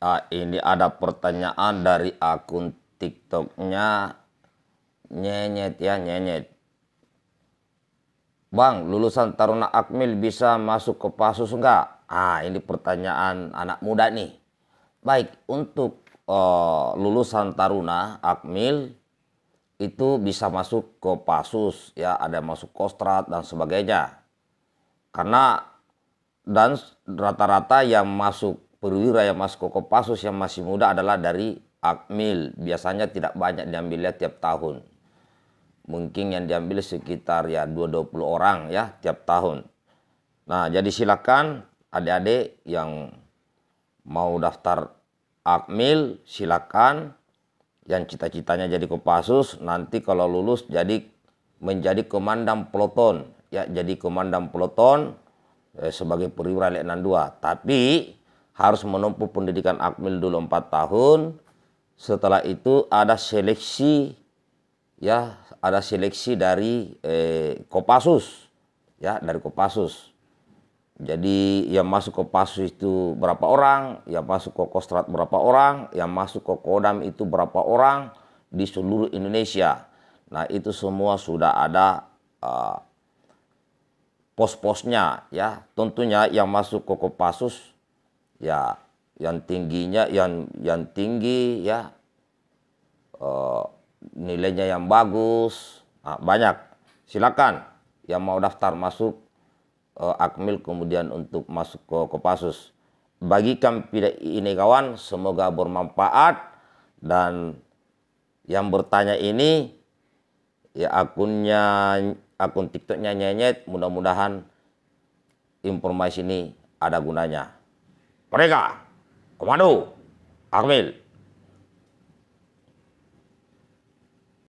Ah ini ada pertanyaan dari akun TikToknya Nyenyet ya Nyenyet. Bang, lulusan Taruna Akmil bisa masuk ke Pasus enggak? Ah, ini pertanyaan anak muda nih. Baik, untuk uh, lulusan Taruna Akmil itu bisa masuk ke Pasus ya, ada masuk Kostrat dan sebagainya. Karena dan rata-rata yang masuk perwira yang masuk ke Kopassus yang masih muda adalah dari Akmil. Biasanya tidak banyak diambilnya tiap tahun. Mungkin yang diambil sekitar ya 20 orang ya tiap tahun. Nah, jadi silakan adik-adik yang mau daftar Akmil silakan yang cita-citanya jadi Kopassus nanti kalau lulus jadi menjadi komandan peloton ya jadi komandan peloton eh, sebagai perwira letnan 2 tapi harus menempuh pendidikan akmil dulu 4 tahun. Setelah itu ada seleksi ya, ada seleksi dari eh, Kopassus ya, dari Kopassus. Jadi yang masuk Kopassus itu berapa orang, yang masuk Kokostrat berapa orang, yang masuk Kokodam itu berapa orang di seluruh Indonesia. Nah, itu semua sudah ada uh, pos-posnya ya. Tentunya yang masuk ke Kopassus ya yang tingginya yang yang tinggi ya uh, nilainya yang bagus nah, banyak silakan yang mau daftar masuk uh, akmil kemudian untuk masuk ke Kopassus bagikan video ini kawan semoga bermanfaat dan yang bertanya ini ya akunnya akun TikToknya nyenyet mudah-mudahan informasi ini ada gunanya. Mereka, Komando, Akmil,